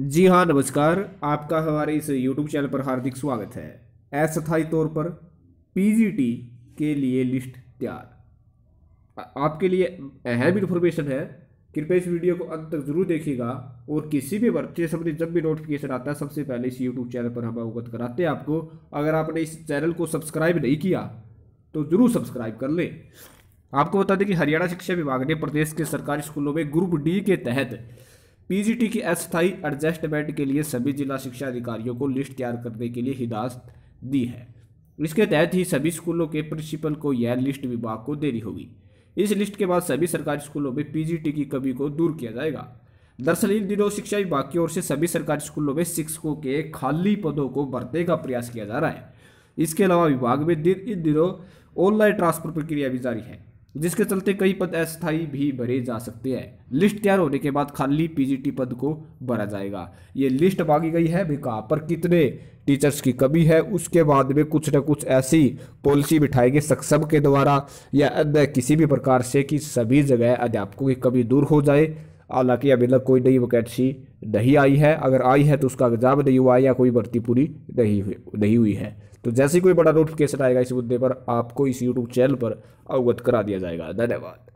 जी हाँ नमस्कार आपका हमारे इस यूट्यूब चैनल पर हार्दिक स्वागत है अस्थायी तौर पर पी के लिए लिस्ट तैयार आपके लिए अहम इन्फॉर्मेशन है कृपया इस वीडियो को अंत तक जरूर देखिएगा और किसी भी भर्ती से संबंधित जब भी नोटिफिकेशन आता है सबसे पहले इस यूट्यूब चैनल पर हम अवगत कराते हैं आपको अगर आपने इस चैनल को सब्सक्राइब नहीं किया तो ज़रूर सब्सक्राइब कर लें आपको बता दें कि हरियाणा शिक्षा विभाग ने प्रदेश के सरकारी स्कूलों में ग्रुप डी के तहत पीजीटी की अस्थायी एडजस्टमेंट के लिए सभी जिला शिक्षा अधिकारियों को लिस्ट तैयार करने के लिए हिदायत दी है इसके तहत ही सभी स्कूलों के प्रिंसिपल को यह लिस्ट विभाग को देनी होगी इस लिस्ट के बाद सभी सरकारी स्कूलों में पीजीटी की कमी को दूर किया जाएगा दरअसल इन दिनों शिक्षा विभाग की ओर से सभी सरकारी स्कूलों में शिक्षकों के खाली पदों को भरने का प्रयास किया जा रहा है इसके अलावा विभाग में दिन इन दिनों ऑनलाइन ट्रांसफर प्रक्रिया भी जारी है जिसके चलते कई पद अस्थायी भी भरे जा सकते हैं लिस्ट तैयार होने के बाद खाली पीजीटी पद को भरा जाएगा ये लिस्ट मांगी गई है भी कहा पर कितने टीचर्स की कमी है उसके बाद में कुछ न कुछ ऐसी पॉलिसी बिठाएगी सक्षम के द्वारा या किसी भी प्रकार से कि सभी जगह अध्यापकों की कमी दूर हो जाए हालांकि अभी तक कोई नई वैकेंसी नहीं आई है अगर आई है तो उसका एग्ज़ाम नहीं हुआ है या कोई भर्ती पूरी नहीं हुई नहीं हुई है तो जैसे ही कोई बड़ा नोटिफिकेशन आएगा इस मुद्दे पर आपको इस यूट्यूब चैनल पर अवगत करा दिया जाएगा धन्यवाद